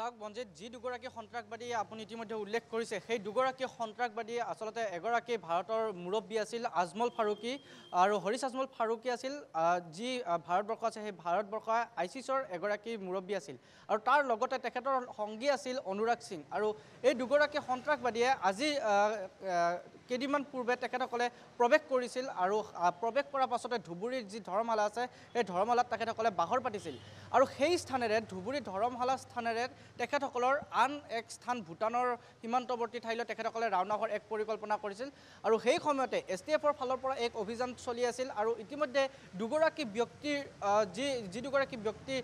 চাওক বঞ্জিত যি দুগৰাকী সন্ত্ৰাসবাদী আপুনি ইতিমধ্যে উল্লেখ কৰিছে সেই দুগৰাকী সন্ত্ৰাসবাদী আচলতে এগৰাকী ভাৰতৰ মুৰব্বী আছিল আজমল ফাৰুকী আৰু হৰিশ আজমল ফাৰুকী আছিল যি ভাৰতবৰ্ষ আছে সেই ভাৰতবৰ্ষ আই চিছৰ এগৰাকী মুৰব্বী আছিল আৰু তাৰ লগতে তেখেতৰ সংগী আছিল অনুৰাগ সিং আৰু এই দুগৰাকী সন্ত্ৰাসবাদীয়ে আজি কেইদিনমান পূৰ্বে তেখেতসকলে প্ৰৱেশ কৰিছিল আৰু প্ৰৱেশ কৰাৰ পাছতে ধুবুৰীৰ যি ধৰ্মশালা আছে সেই ধৰ্মশালাত তেখেতসকলে বাহৰ পাতিছিল আৰু সেই স্থানেৰে ধুবুৰী ধৰ্মশালা স্থানেৰে তেখেতসকলৰ আন এক স্থান ভূটানৰ সীমান্তৱৰ্তী ঠাইলৈ তেখেতসকলে ৰাওনা হোৱাৰ এক পৰিকল্পনা কৰিছিল আৰু সেই সময়তে এছ টি এফৰ ফালৰ পৰা এক অভিযান চলি আছিল আৰু ইতিমধ্যে দুগৰাকী ব্যক্তিৰ যি যি দুগৰাকী ব্যক্তি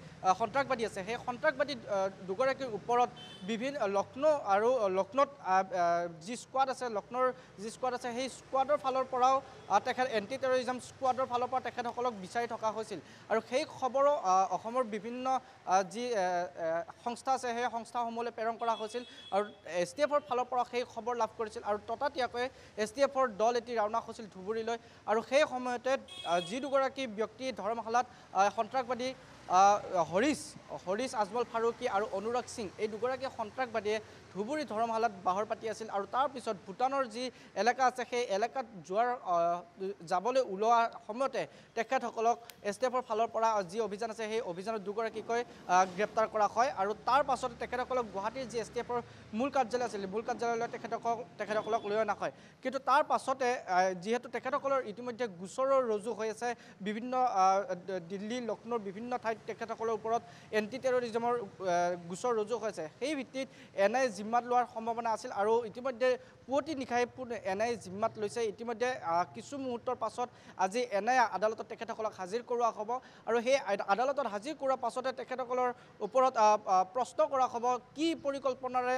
সন্ত্ৰাসবাদী আছে সেই সন্ত্ৰাসবাদী দুগৰাকীৰ ওপৰত বিভিন্ন লক্ষ্ণৌ আৰু লক্ষ্ণৌত যি স্কোৱাড আছে লক্ষ্ণৌৰ যি স্কোৱাড আছে সেই স্কোৱাডৰ ফালৰ পৰাও তেখেত এণ্টি টেৰৰিজম স্কোৱাডৰ ফালৰ পৰা তেখেতসকলক বিচাৰি থকা হৈছিল আৰু সেই খবৰো অসমৰ বিভিন্ন যি সংস্থা আছে সেই সংস্থাসমূহলৈ প্ৰেৰণ কৰা হৈছিল আৰু এছ ডি এফৰ ফালৰ পৰাও সেই খবৰ লাভ কৰিছিল আৰু ততাতীয়াকৈ এছ ডি এফৰ দল এটি ৰাওনা হৈছিল ধুবুৰীলৈ আৰু সেই সময়তে যি দুগৰাকী ব্যক্তি ধৰ্মশালাত সন্ত্ৰাসবাদী হৰিশ হৰিশ আজমল ফাৰুকী আৰু অনুৰাগ সিং এই দুগৰাকী সন্ত্ৰাসবাদীয়ে ধুবুৰী ধৰ্মশালাত বাহৰ পাতি আছিল আৰু তাৰপিছত ভূটানৰ যি এলেকা আছে সেই এলেকাত যোৱাৰ যাবলৈ ওলোৱা সময়তে তেখেতসকলক এছ টি এফৰ ফালৰ পৰা যি অভিযান আছে সেই অভিযানত দুগৰাকীকৈ গ্ৰেপ্তাৰ কৰা হয় আৰু তাৰ পাছতে তেখেতসকলক গুৱাহাটীৰ যি এছ ডি এফৰ মূল কাৰ্যালয় আছিল মূল কাৰ্যালয়লৈ তেখেতসকল তেখেতসকলক লৈ অনা হয় কিন্তু তাৰ পাছতে যিহেতু তেখেতসকলৰ ইতিমধ্যে গোচৰৰ ৰজু হৈ আছে বিভিন্ন দিল্লী লক্ষ্ণৌৰ বিভিন্ন ঠাইত তেখেতসকলৰ ওপৰত এণ্টি টেৰৰিজমৰ গোচৰ ৰজু আছে সেই ভিত্তিত এন আই জিম্মাত লোৱাৰ সম্ভাৱনা আছিল আৰু ইতিমধ্যে পুৱতি নিশাই পুনৰ এনে জিম্মাত লৈছে ইতিমধ্যে কিছু মুহূৰ্তৰ পাছত আজি এনে আদালতত তেখেতসকলক হাজিৰ কৰোৱা হ'ব আৰু সেই আদালতত হাজিৰ কৰোৱাৰ পাছতে তেখেতসকলৰ ওপৰত প্ৰশ্ন কৰা হ'ব কি পৰিকল্পনাৰে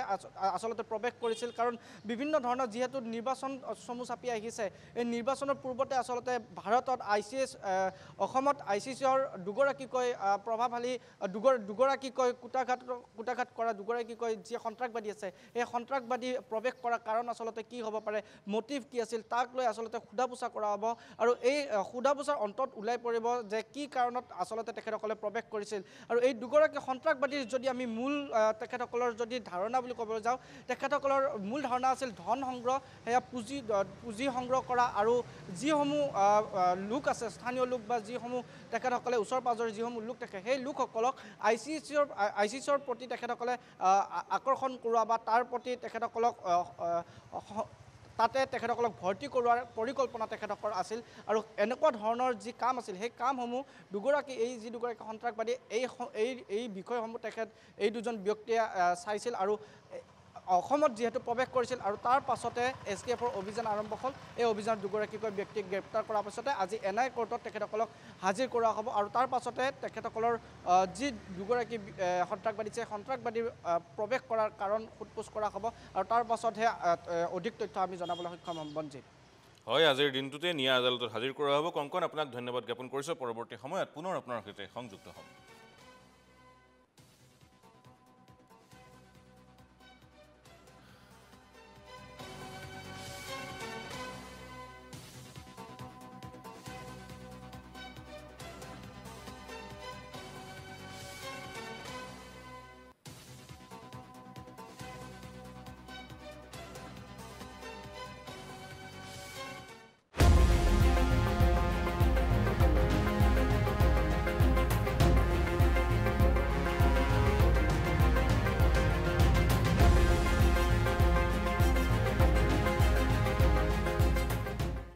আচলতে প্ৰৱেশ কৰিছিল কাৰণ বিভিন্ন ধৰণৰ যিহেতু নিৰ্বাচন চমু চাপি আহিছে এই নিৰ্বাচনৰ পূৰ্বতে আচলতে ভাৰতত আই চি এছ অসমত আই চি চিৰ দুগৰাকীকৈ প্ৰভাৱশালী দুগৰাকীকৈ কুটাঘাত কুটাঘাত কৰা দুগৰাকীকৈ যি সন্ত্ৰাসবাদী আছে সেই সন্ত্ৰাসবাদী প্ৰৱেশ কৰাৰ কাৰণ আচলতে কি হ'ব পাৰে মটিভ কি আছিল তাক লৈ আচলতে সোধা পোছা কৰা হ'ব আৰু এই সোধা পোছাৰ অন্তত ওলাই পৰিব যে কি কাৰণত আচলতে তেখেতসকলে প্ৰৱেশ কৰিছিল আৰু এই দুগৰাকী সন্ত্ৰাসবাদীৰ যদি আমি মূল তেখেতসকলৰ যদি ধাৰণা বুলি ক'বলৈ যাওঁ তেখেতসকলৰ মূল ধাৰণা আছিল ধন সংগ্ৰহ সেয়া পুঁজি পুঁজি সংগ্ৰহ কৰা আৰু যিসমূহ লোক আছে স্থানীয় লোক বা যিসমূহ তেখেতসকলে ওচৰ পাঁজৰে যিসমূহ লোক থাকে সেই লোকসকলক আই চি চিৰ আই চি চিৰ প্ৰতি তেখেতসকলে আকৰ্ষণ কৰোৱা বা তাৰ প্ৰতি তেখেতসকলক তাতে তেখেতসকলক ভৰ্তি কৰোৱাৰ পৰিকল্পনা তেখেতসকলৰ আছিল আৰু এনেকুৱা ধৰণৰ যি কাম আছিল সেই কামসমূহ দুগৰাকী এই যি দুগৰাকী সন্ত্ৰাসবাদী এই এই বিষয়সমূহ তেখেত এই দুজন ব্যক্তিয়ে চাইছিল আৰু অসমত যিহেতু প্ৰৱেশ কৰিছিল আৰু তাৰ পাছতে এছ ডি এফৰ অভিযান আৰম্ভ হ'ল এই অভিযানত দুগৰাকীকৈ ব্যক্তিক গ্ৰেপ্তাৰ কৰাৰ পাছতে আজি এন আই কোৰ্টত তেখেতসকলক হাজিৰ কৰা হ'ব আৰু তাৰ পাছতে তেখেতসকলৰ যি দুগৰাকী সন্ত্ৰাসবাদী সেই সন্ত্ৰাসবাদীৰ প্ৰৱেশ কৰাৰ কাৰণ সোধ পোছ কৰা হ'ব আৰু তাৰ পাছতহে অধিক তথ্য আমি জনাবলৈ সক্ষম হ'ম বঞ্জিত হয় আজিৰ দিনটোতে নিয়া আদালতত হাজিৰ কৰা হ'ব কংকন আপোনাক ধন্যবাদ জ্ঞাপন কৰিছোঁ পৰৱৰ্তী সময়ত পুনৰ আপোনাৰ সৈতে সংযুক্ত হ'ম